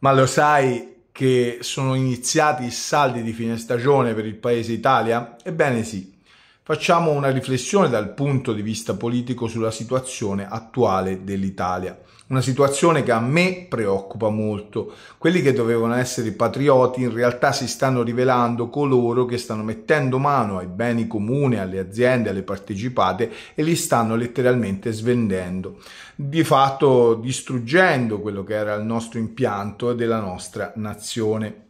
ma lo sai che sono iniziati i saldi di fine stagione per il paese Italia? Ebbene sì, facciamo una riflessione dal punto di vista politico sulla situazione attuale dell'Italia una situazione che a me preoccupa molto. Quelli che dovevano essere patrioti in realtà si stanno rivelando coloro che stanno mettendo mano ai beni comuni, alle aziende, alle partecipate e li stanno letteralmente svendendo, di fatto distruggendo quello che era il nostro impianto e della nostra nazione.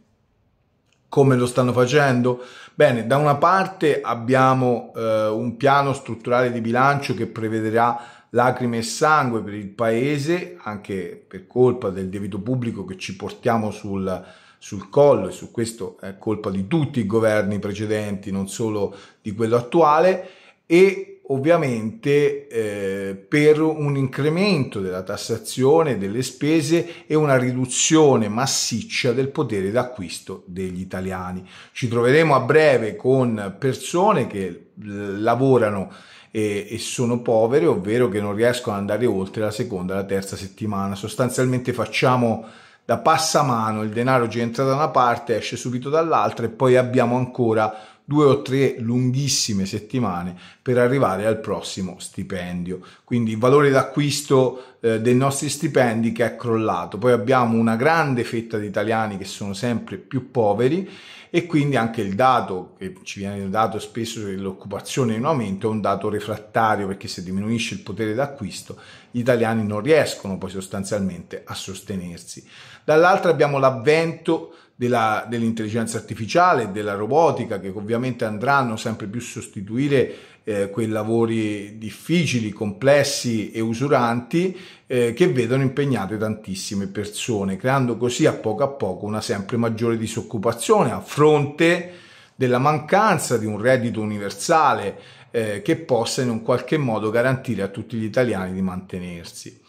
Come lo stanno facendo? Bene, da una parte abbiamo eh, un piano strutturale di bilancio che prevederà lacrime e sangue per il paese, anche per colpa del debito pubblico che ci portiamo sul, sul collo e su questo è colpa di tutti i governi precedenti, non solo di quello attuale, e ovviamente eh, per un incremento della tassazione delle spese e una riduzione massiccia del potere d'acquisto degli italiani. Ci troveremo a breve con persone che lavorano e, e, sono povere, ovvero che non riescono ad andare oltre la seconda la terza settimana. Sostanzialmente facciamo da passamano, il denaro che entra da una parte, esce subito dall'altra e poi abbiamo ancora due o tre lunghissime settimane per arrivare al prossimo stipendio. Quindi il valore d'acquisto eh, dei nostri stipendi che è crollato. Poi abbiamo una grande fetta di italiani che sono sempre più poveri e quindi anche il dato che ci viene dato spesso dell'occupazione in aumento è un dato refrattario perché se diminuisce il potere d'acquisto gli italiani non riescono poi sostanzialmente a sostenersi. Dall'altra abbiamo l'avvento della, dell'intelligenza artificiale e della robotica che ovviamente andranno sempre più a sostituire eh, quei lavori difficili, complessi e usuranti eh, che vedono impegnate tantissime persone, creando così a poco a poco una sempre maggiore disoccupazione a fronte della mancanza di un reddito universale eh, che possa in un qualche modo garantire a tutti gli italiani di mantenersi.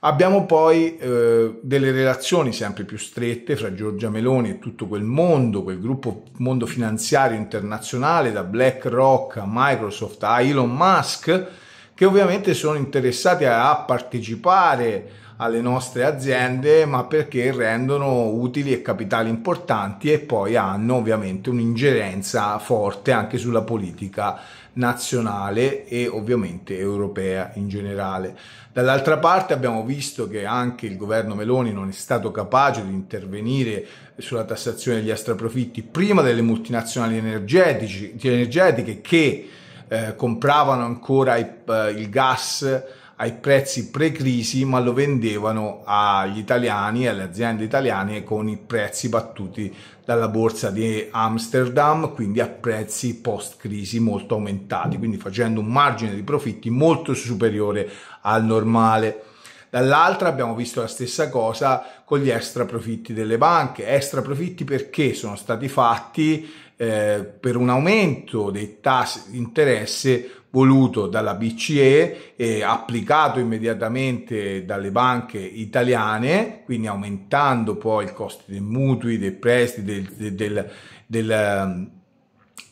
Abbiamo poi eh, delle relazioni sempre più strette fra Giorgia Meloni e tutto quel mondo, quel gruppo mondo finanziario internazionale, da BlackRock a Microsoft a Elon Musk, che ovviamente sono interessati a partecipare alle nostre aziende, ma perché rendono utili e capitali importanti e poi hanno ovviamente un'ingerenza forte anche sulla politica nazionale e ovviamente europea in generale. Dall'altra parte abbiamo visto che anche il governo Meloni non è stato capace di intervenire sulla tassazione degli extraprofitti prima delle multinazionali energetiche che eh, compravano ancora il, eh, il gas ai prezzi pre-crisi, ma lo vendevano agli italiani, e alle aziende italiane con i prezzi battuti dalla borsa di Amsterdam, quindi a prezzi post-crisi molto aumentati, quindi facendo un margine di profitti molto superiore al normale. Dall'altra abbiamo visto la stessa cosa con gli extra profitti delle banche. Extra profitti perché sono stati fatti eh, per un aumento dei tassi di interesse voluto dalla BCE e applicato immediatamente dalle banche italiane, quindi aumentando poi il costo dei mutui, dei prestiti, del, del, del, del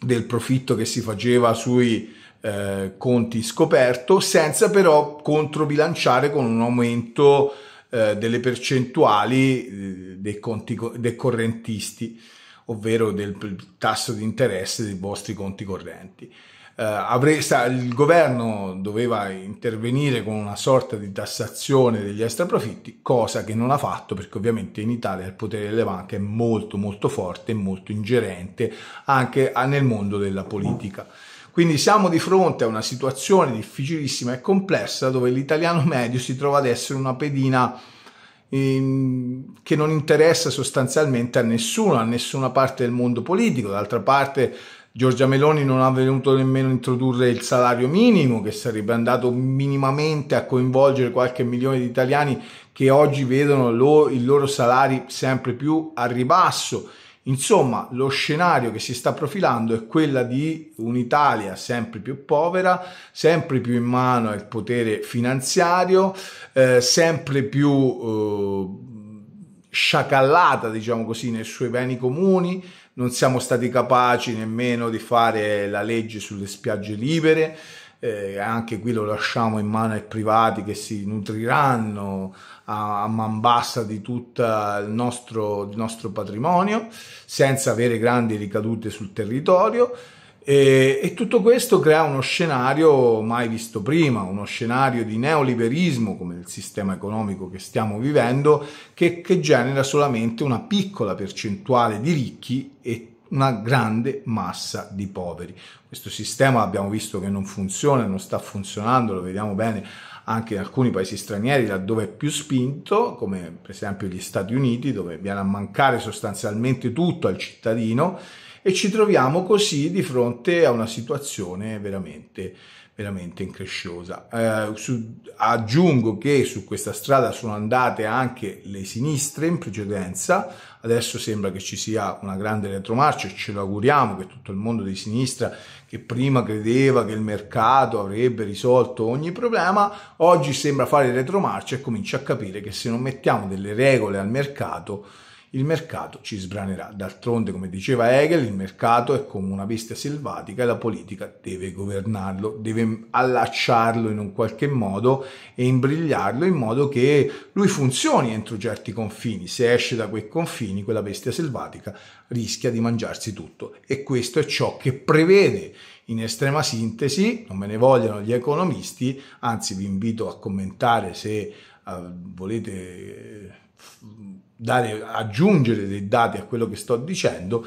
ehm, profitto che si faceva sui eh, Conti scoperto, senza però controbilanciare con un aumento eh, delle percentuali eh, dei conti dei correntisti, ovvero del tasso di interesse dei vostri conti correnti. Eh, avrei, sa, il governo doveva intervenire con una sorta di tassazione degli extraprofitti, cosa che non ha fatto perché ovviamente in Italia il potere delle banche è molto molto forte e molto ingerente anche nel mondo della politica. Quindi siamo di fronte a una situazione difficilissima e complessa dove l'italiano medio si trova ad essere una pedina ehm, che non interessa sostanzialmente a nessuno, a nessuna parte del mondo politico. D'altra parte Giorgia Meloni non ha venuto nemmeno a introdurre il salario minimo che sarebbe andato minimamente a coinvolgere qualche milione di italiani che oggi vedono lo, i loro salari sempre più a ribasso. Insomma, lo scenario che si sta profilando è quella di un'Italia sempre più povera, sempre più in mano al potere finanziario, eh, sempre più eh, sciacallata, diciamo così, nei suoi beni comuni. Non siamo stati capaci nemmeno di fare la legge sulle spiagge libere eh, anche qui lo lasciamo in mano ai privati che si nutriranno a, a man bassa di tutto il nostro, il nostro patrimonio, senza avere grandi ricadute sul territorio. E, e, tutto questo crea uno scenario mai visto prima, uno scenario di neoliberismo come il sistema economico che stiamo vivendo, che, che genera solamente una piccola percentuale di ricchi e una grande massa di poveri. Questo sistema abbiamo visto che non funziona, non sta funzionando, lo vediamo bene anche in alcuni paesi stranieri laddove è più spinto, come per esempio gli Stati Uniti, dove viene a mancare sostanzialmente tutto al cittadino e ci troviamo così di fronte a una situazione veramente veramente incresciosa. Eh, su, aggiungo che su questa strada sono andate anche le sinistre in precedenza, adesso sembra che ci sia una grande retromarcia e ce lo auguriamo che tutto il mondo di sinistra che prima credeva che il mercato avrebbe risolto ogni problema, oggi sembra fare retromarcia e comincia a capire che se non mettiamo delle regole al mercato il mercato ci sbranerà. D'altronde, come diceva Hegel, il mercato è come una bestia selvatica e la politica deve governarlo, deve allacciarlo in un qualche modo e imbrigliarlo in modo che lui funzioni entro certi confini. Se esce da quei confini, quella bestia selvatica rischia di mangiarsi tutto. E questo è ciò che prevede in estrema sintesi, non me ne vogliono gli economisti, anzi vi invito a commentare se volete dare, aggiungere dei dati a quello che sto dicendo,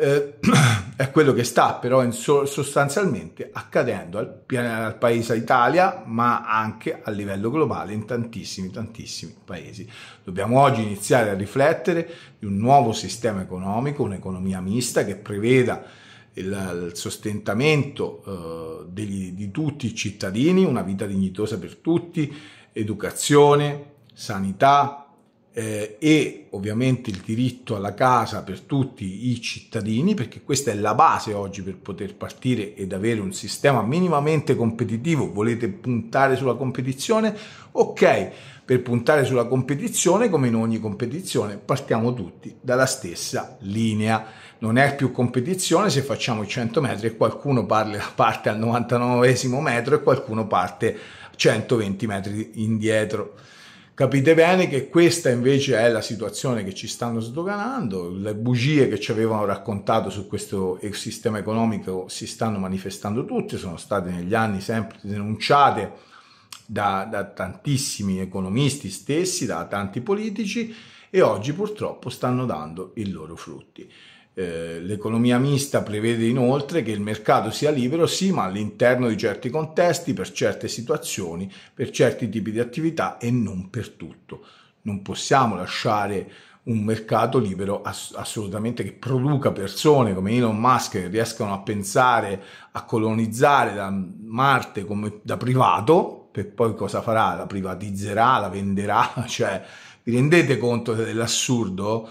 eh, è quello che sta però in, sostanzialmente accadendo al, al, paese Italia, ma anche a livello globale in tantissimi, tantissimi paesi. Dobbiamo oggi iniziare a riflettere di un nuovo sistema economico, un'economia mista che preveda il, il sostentamento eh, degli, di tutti i cittadini, una vita dignitosa per tutti, educazione, sanità eh, e ovviamente il diritto alla casa per tutti i cittadini, perché questa è la base oggi per poter partire ed avere un sistema minimamente competitivo. Volete puntare sulla competizione? Ok, per puntare sulla competizione, come in ogni competizione, partiamo tutti dalla stessa linea. Non è più competizione se facciamo i 100 metri e qualcuno parte al 99 metro e qualcuno parte 120 metri indietro. Capite bene che questa invece è la situazione che ci stanno sdoganando, le bugie che ci avevano raccontato su questo sistema economico si stanno manifestando tutte, sono state negli anni sempre denunciate da, da tantissimi economisti stessi, da tanti politici e oggi purtroppo stanno dando i loro frutti. Eh, l'economia mista prevede inoltre che il mercato sia libero sì, ma all'interno di certi contesti, per certe situazioni, per certi tipi di attività e non per tutto. Non possiamo lasciare un mercato libero ass- assolutamente che produca persone come Elon Musk che riescano a pensare a colonizzare da Marte come da privato, per poi cosa farà? La privatizzerà, la venderà, cioè vi rendete conto dell'assurdo?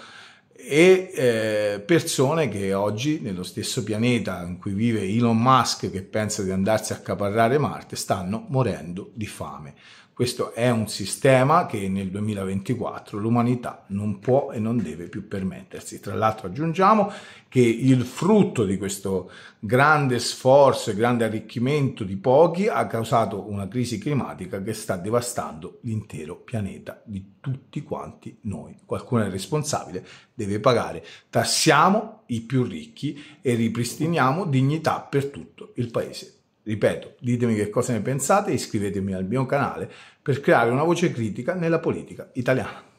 e eh, persone che oggi nello stesso pianeta in cui vive Elon Musk che pensa di andarsi a accaparrare Marte stanno morendo di fame. Questo è un sistema che nel 2024 l'umanità non può e non deve più permettersi. Tra l'altro aggiungiamo che il frutto di questo grande sforzo e grande arricchimento di pochi ha causato una crisi climatica che sta devastando l'intero pianeta di tutti quanti noi. Qualcuno è responsabile, deve pagare. Tassiamo i più ricchi e ripristiniamo dignità per tutto il paese Ripeto, ditemi che cosa ne pensate e iscrivetemi al mio canale per creare una voce critica nella politica italiana.